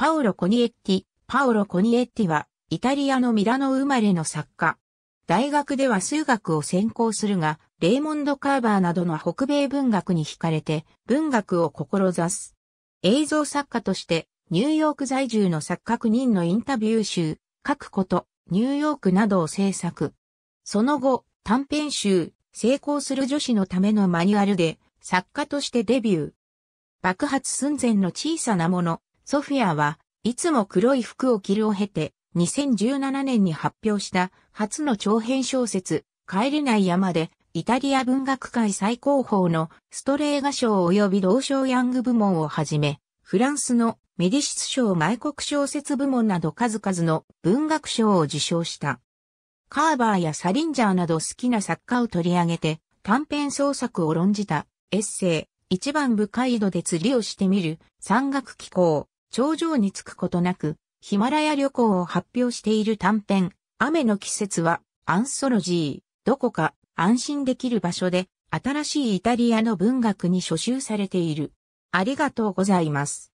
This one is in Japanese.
パオロ・コニエッティ。パオロ・コニエッティは、イタリアのミラノ生まれの作家。大学では数学を専攻するが、レーモンド・カーバーなどの北米文学に惹かれて、文学を志す。映像作家として、ニューヨーク在住の作家9人のインタビュー集、書くこと、ニューヨークなどを制作。その後、短編集、成功する女子のためのマニュアルで、作家としてデビュー。爆発寸前の小さなもの、ソフィアは、いつも黒い服を着るを経て、2017年に発表した初の長編小説、帰れない山で、イタリア文学界最高峰のストレーガ賞及び同賞ヤング部門をはじめ、フランスのメディシス賞外国小説部門など数々の文学賞を受賞した。カーバーやサリンジャーなど好きな作家を取り上げて、短編創作を論じたエッセイ、一番深い度で釣りをしてみる、山岳機構、頂上に着くことなく、ヒマラヤ旅行を発表している短編、雨の季節は、アンソロジー、どこか安心できる場所で、新しいイタリアの文学に書集されている。ありがとうございます。